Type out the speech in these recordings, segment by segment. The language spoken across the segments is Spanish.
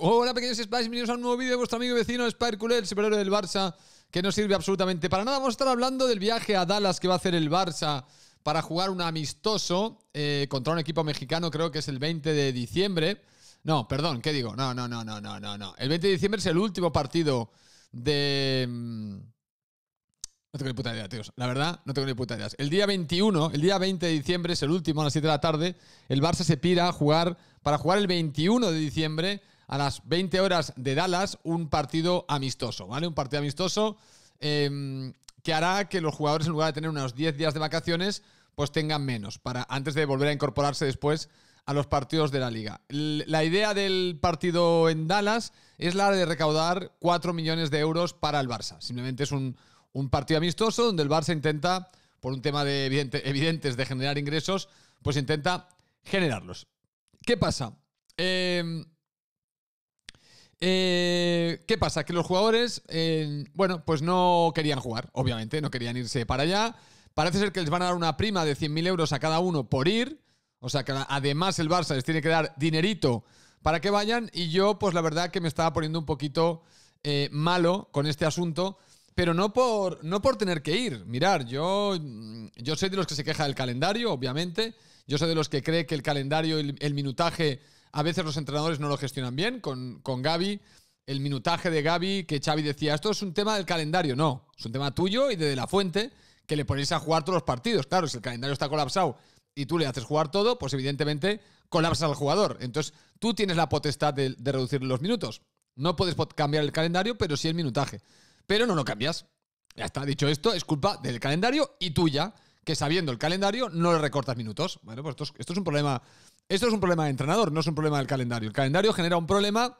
Hola pequeños Spice! bienvenidos a un nuevo vídeo de vuestro amigo y vecino Cooler, el superhéroe del Barça, que no sirve absolutamente para nada. Vamos a estar hablando del viaje a Dallas que va a hacer el Barça para jugar un amistoso eh, contra un equipo mexicano, creo que es el 20 de diciembre. No, perdón, ¿qué digo? No, no, no, no, no, no, no. El 20 de diciembre es el último partido de... Mm, no tengo ni puta idea, tíos. La verdad, no tengo ni puta idea. El día 21, el día 20 de diciembre es el último a las 7 de la tarde. El Barça se pira a jugar para jugar el 21 de diciembre a las 20 horas de Dallas un partido amistoso, ¿vale? Un partido amistoso em, que hará que los jugadores, en lugar de tener unos 10 días de vacaciones, pues tengan menos, para, antes de volver a incorporarse después a los partidos de la liga. La idea del partido en Dallas es la de recaudar 4 millones de euros para el Barça. Simplemente es un, partido amistoso donde el Barça intenta, por un tema de evidente, evidentes de generar ingresos, pues intenta generarlos. ¿Qué pasa? Em, eh, ¿Qué pasa? Que los jugadores, eh, bueno, pues no querían jugar, obviamente, no querían irse para allá. Parece ser que les van a dar una prima de 100.000 euros a cada uno por ir. O sea que además el Barça les tiene que dar dinerito para que vayan. Y yo, pues la verdad que me estaba poniendo un poquito eh, malo con este asunto. Pero no por, no por tener que ir. Mirar, yo, yo soy de los que se queja del calendario, obviamente. Yo soy de los que cree que el calendario, y el minutaje a veces los entrenadores no lo gestionan bien con, con Gaby. El minutaje de Gaby, que Xavi decía, esto es un tema del calendario. No, es un tema tuyo y de, la fuente que le ponéis a jugar todos los partidos. Claro, si el calendario está colapsado y tú le haces jugar todo, pues evidentemente colapsa al jugador. Entonces tú tienes la potestad de, de, reducir los minutos. No puedes cambiar el calendario, pero sí el minutaje. Pero no lo cambias. Ya está, dicho esto, es culpa del calendario y tuya que sabiendo el calendario no le recortas minutos. Bueno, pues esto es, un problema. Esto es un problema de entrenador, no es un problema del calendario. El calendario genera un problema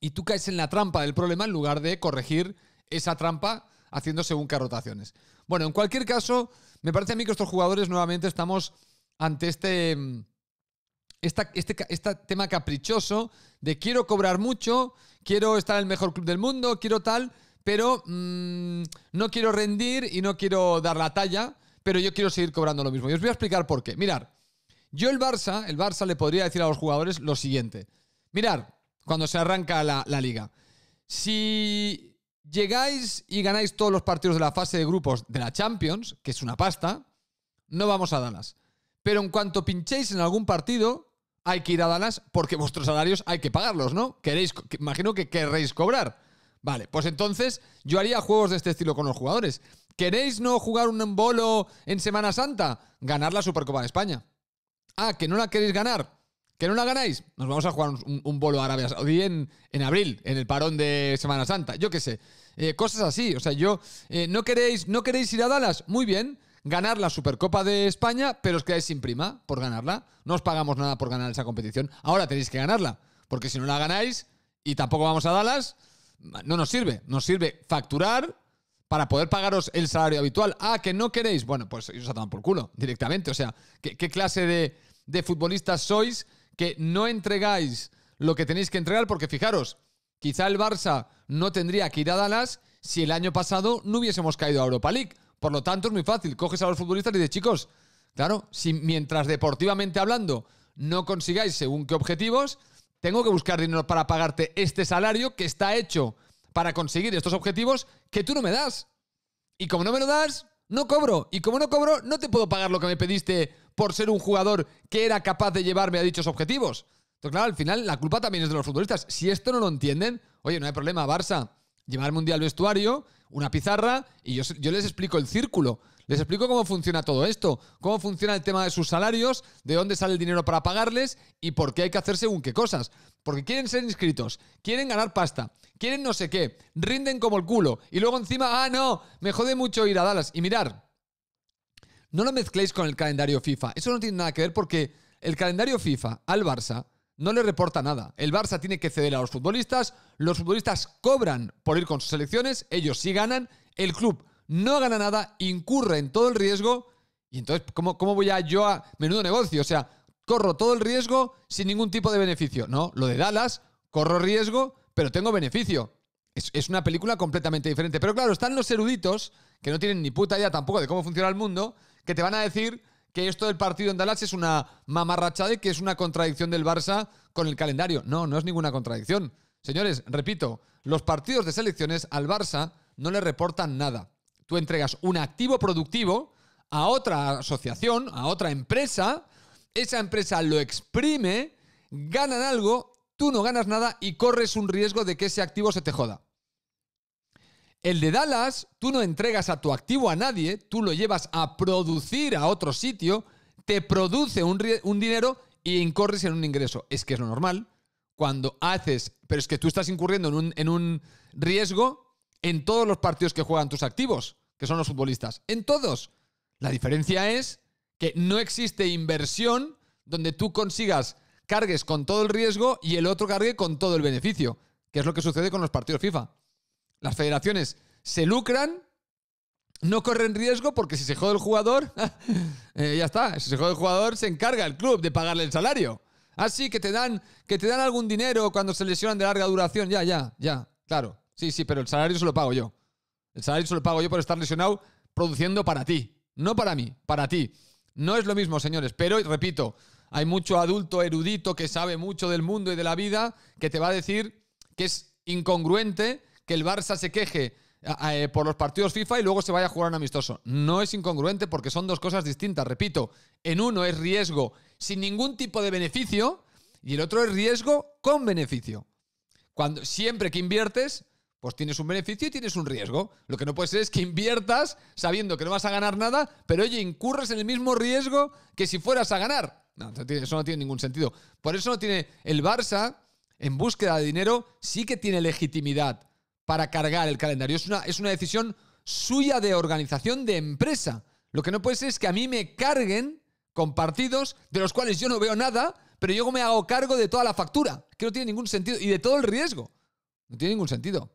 y tú caes en la trampa del problema en lugar de corregir esa trampa haciendo según qué rotaciones. Bueno, en cualquier caso, me parece a mí que estos jugadores nuevamente estamos ante este, este, tema caprichoso de quiero cobrar mucho, quiero estar en el mejor club del mundo, quiero tal, pero mm, no quiero rendir y no quiero dar la talla pero yo quiero seguir cobrando lo mismo. Y os voy a explicar por qué. Mirar, yo el Barça, el Barça le podría decir a los jugadores lo siguiente. Mirar, cuando se arranca la, liga, si llegáis y ganáis todos los partidos de la fase de grupos de la Champions, que es una pasta, no vamos a Dallas. Pero en cuanto pinchéis en algún partido, hay que ir a Dallas porque vuestros salarios hay que pagarlos, ¿no? Queréis, imagino que querréis cobrar. Vale, pues entonces yo haría juegos de este estilo con los jugadores. ¿Queréis no jugar un bolo en Semana Santa? Ganar la Supercopa de España. Ah, que no la queréis ganar. ¿Que no la ganáis? Nos vamos a jugar un, bolo a Arabia Saudí en, abril, en el parón de Semana Santa. Yo qué sé. Eh, cosas así. O sea, yo. Eh, ¿no, queréis, ¿No queréis ir a Dallas? Muy bien. Ganar la Supercopa de España, pero os quedáis sin prima por ganarla. No os pagamos nada por ganar esa competición. Ahora tenéis que ganarla. Porque si no la ganáis y tampoco vamos a Dallas, no nos sirve. Nos sirve facturar, para poder pagaros el salario habitual. Ah, que no queréis. Bueno, pues os atan por culo directamente. O sea, ¿qué, clase de, de, futbolistas sois que no entregáis lo que tenéis que entregar? Porque fijaros, quizá el Barça no tendría que ir a Dallas si el año pasado no hubiésemos caído a Europa League. Por lo tanto, es muy fácil. Coges a los futbolistas y dices, chicos, claro, si mientras deportivamente hablando no consigáis según qué objetivos, tengo que buscar dinero para pagarte este salario que está hecho para conseguir estos objetivos que tú no me das. Y como no me lo das, no cobro. Y como no cobro, no te puedo pagar lo que me pediste por ser un jugador que era capaz de llevarme a dichos objetivos. Entonces, claro, al final la culpa también es de los futbolistas. Si esto no lo entienden, oye, no hay problema, Barça, llevar un día al vestuario una pizarra y yo, les explico el círculo. Les explico cómo funciona todo esto, cómo funciona el tema de sus salarios, de dónde sale el dinero para pagarles y por qué hay que hacer según qué cosas. Porque quieren ser inscritos, quieren ganar pasta, quieren no sé qué, rinden como el culo y luego encima, ah, no, me jode mucho ir a Dallas. Y mirar, no lo mezcléis con el calendario FIFA. Eso no tiene nada que ver porque el calendario FIFA al Barça no le reporta nada. El Barça tiene que ceder a los futbolistas, los futbolistas cobran por ir con sus selecciones, ellos sí ganan, el club no gana nada, incurre en todo el riesgo y entonces, ¿cómo, cómo voy a yo a menudo negocio? O sea, corro todo el riesgo sin ningún tipo de beneficio. No, lo de Dallas, corro riesgo, pero tengo beneficio. Es, es una película completamente diferente. Pero claro, están los eruditos, que no tienen ni puta idea tampoco de cómo funciona el mundo, que te van a decir que esto del partido en Dallas es una mamarrachada y que es una contradicción del Barça con el calendario. No, no es ninguna contradicción. Señores, repito, los partidos de selecciones al Barça no le reportan nada. Tú entregas un activo productivo a otra asociación, a otra empresa, esa empresa lo exprime, ganan algo, tú no ganas nada y corres un riesgo de que ese activo se te joda. El de Dallas, tú no entregas a tu activo a nadie, tú lo llevas a producir a otro sitio, te produce un, dinero y incorres en un ingreso. Es que es lo normal. Cuando haces, pero es que tú estás incurriendo en un, en un riesgo en todos los partidos que juegan tus activos, que son los futbolistas. En todos. La diferencia es que no existe inversión donde tú consigas, cargues con todo el riesgo y el otro cargue con todo el beneficio, que es lo que sucede con los partidos FIFA. Las federaciones se lucran, no corren riesgo porque si se jode el jugador, eh, ya está. Si se jode el jugador, se encarga el club de pagarle el salario. Así que te dan, que te dan algún dinero cuando se lesionan de larga duración. Ya, ya, ya. Claro. Sí, sí, pero el salario se lo pago yo. El salario se lo pago yo por estar lesionado produciendo para ti. No para mí, para ti. No es lo mismo, señores. Pero, repito, hay mucho adulto erudito que sabe mucho del mundo y de la vida que te va a decir que es incongruente que el Barça se queje eh, por los partidos FIFA y luego se vaya a jugar un amistoso. No es incongruente porque son dos cosas distintas. Repito, en uno es riesgo sin ningún tipo de beneficio y el otro es riesgo con beneficio. Cuando siempre que inviertes, pues tienes un beneficio y tienes un riesgo. Lo que no puede ser es que inviertas sabiendo que no vas a ganar nada, pero oye, incurres en el mismo riesgo que si fueras a ganar. eso no tiene ningún sentido. Por eso no tiene el Barça en búsqueda de dinero sí que tiene legitimidad para cargar el calendario. Es una, es una decisión suya de organización de empresa. Lo que no puede ser es que a mí me carguen con partidos de los cuales yo no veo nada, pero yo me hago cargo de toda la factura, que no tiene ningún sentido, y de todo el riesgo. No tiene ningún sentido.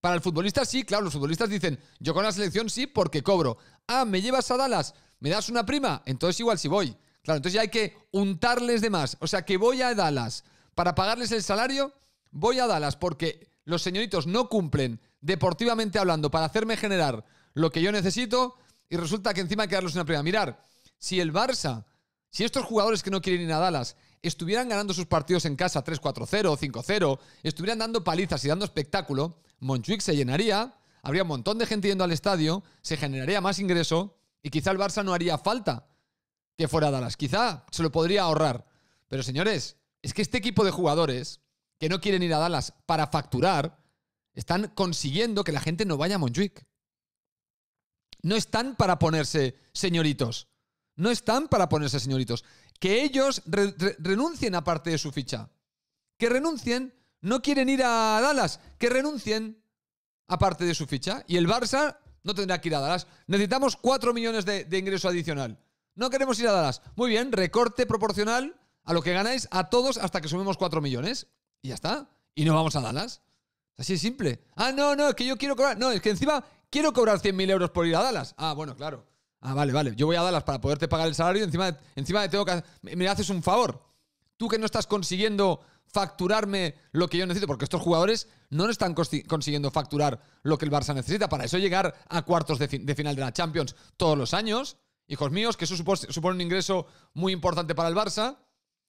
Para el futbolista sí, claro, los futbolistas dicen, yo con la selección sí porque cobro. Ah, me llevas a Dallas, me das una prima, entonces igual sí voy. Claro, entonces ya hay que untarles de más. O sea, que voy a Dallas para pagarles el salario, voy a Dallas porque los señoritos no cumplen, deportivamente hablando, para hacerme generar lo que yo necesito, y resulta que encima hay que darlos una prueba. Mirar, si el Barça, si estos jugadores que no quieren ir a Dallas estuvieran ganando sus partidos en casa 3-4-0, 5-0, estuvieran dando palizas y dando espectáculo, Montjuic se llenaría, habría un montón de gente yendo al estadio, se generaría más ingreso y quizá el Barça no haría falta que fuera a Dallas. Quizá se lo podría ahorrar. Pero señores, es que este equipo de jugadores que no quieren ir a Dallas para facturar, están consiguiendo que la gente no vaya a Montjuic. No están para ponerse señoritos. No están para ponerse señoritos. Que ellos renuncien a parte de su ficha. Que renuncien. No quieren ir a Dallas. Que renuncien a parte de su ficha. Y el Barça no tendrá que ir a Dallas. Necesitamos 4 millones de, de ingreso adicional. No queremos ir a Dallas. Muy bien, recorte proporcional a lo que ganáis a todos hasta que sumemos 4 millones. Y ya está. Y no vamos a Dallas. Así es simple. Ah, no, no, es que yo quiero cobrar. No, es que encima quiero cobrar 100.000 euros por ir a Dallas. Ah, bueno, claro. Ah, vale, vale. Yo voy a Dallas para poderte pagar el salario. Encima, encima tengo que. Me, haces un favor. Tú que no estás consiguiendo facturarme lo que yo necesito, porque estos jugadores no están consiguiendo facturar lo que el Barça necesita. Para eso llegar a cuartos de, final de la Champions todos los años. Hijos míos, que eso supone un ingreso muy importante para el Barça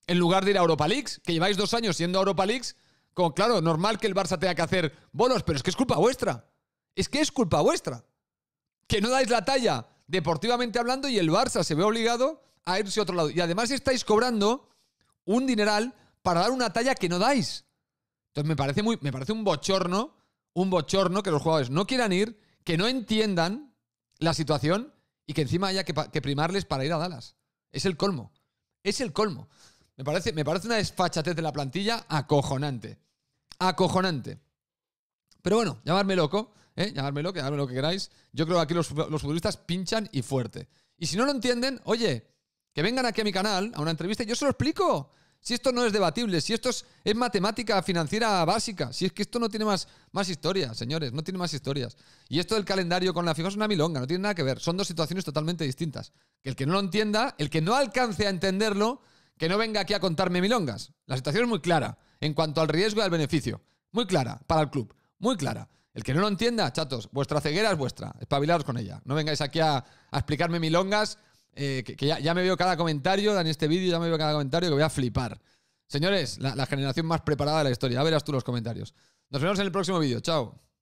en lugar de ir a Europa League, que lleváis dos años siendo Europa League, como claro, normal que el Barça tenga que hacer bolos, pero es que es culpa vuestra. Es que es culpa vuestra. Que no dais la talla, deportivamente hablando, y el Barça se ve obligado a irse a otro lado. Y además estáis cobrando un dineral para dar una talla que no dais. Entonces me parece, muy, me parece un bochorno, un bochorno que los jugadores no quieran ir, que no entiendan la situación y que encima haya que, que primarles para ir a Dallas. Es el colmo. Es el colmo. Me parece, me parece una desfachatez de la plantilla acojonante. Acojonante. Pero bueno, llamarme loco, ¿eh? llamarme loco, llamadme lo que queráis. Yo creo que aquí los, futbolistas pinchan y fuerte. Y si no lo entienden, oye, que vengan aquí a mi canal, a una entrevista, y yo se lo explico. Si esto no es debatible, si esto es, matemática financiera básica, si es que esto no tiene más, más historia, señores, no tiene más historias. Y esto del calendario con la FIFA es una milonga, no tiene nada que ver. Son dos situaciones totalmente distintas. Que el que no lo entienda, el que no alcance a entenderlo, que no venga aquí a contarme milongas. La situación es muy clara en cuanto al riesgo y al beneficio. Muy clara para el club, muy clara. El que no lo entienda, chatos, vuestra ceguera es vuestra. Espabilaros con ella. No vengáis aquí a, explicarme milongas, eh, que, ya, me veo cada comentario en este vídeo, ya me veo cada comentario que voy a flipar. Señores, la, generación más preparada de la historia. A verás tú los comentarios. Nos vemos en el próximo vídeo. Chao.